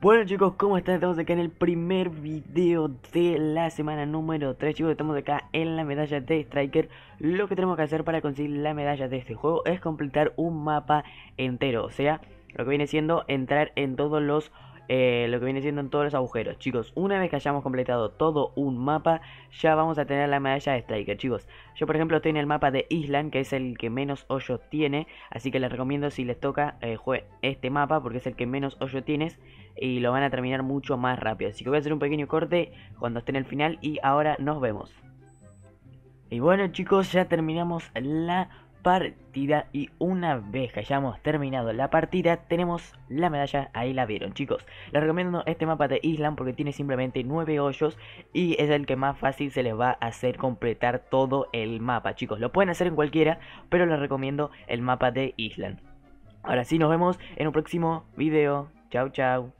Bueno chicos, ¿cómo están? Estamos acá en el primer video de la semana número 3 Chicos, estamos acá en la medalla de Striker Lo que tenemos que hacer para conseguir la medalla de este juego es completar un mapa entero O sea, lo que viene siendo entrar en todos los eh, lo que viene siendo en todos los agujeros. Chicos, una vez que hayamos completado todo un mapa, ya vamos a tener la medalla de Striker, chicos. Yo, por ejemplo, estoy en el mapa de Island, que es el que menos hoyos tiene. Así que les recomiendo si les toca eh, este mapa, porque es el que menos hoyo tienes. Y lo van a terminar mucho más rápido. Así que voy a hacer un pequeño corte cuando esté en el final. Y ahora nos vemos. Y bueno chicos, ya terminamos la partida y una vez que hayamos terminado la partida tenemos la medalla, ahí la vieron chicos. Les recomiendo este mapa de Island porque tiene simplemente 9 hoyos y es el que más fácil se les va a hacer completar todo el mapa chicos. Lo pueden hacer en cualquiera, pero les recomiendo el mapa de Island. Ahora sí, nos vemos en un próximo video. Chau chao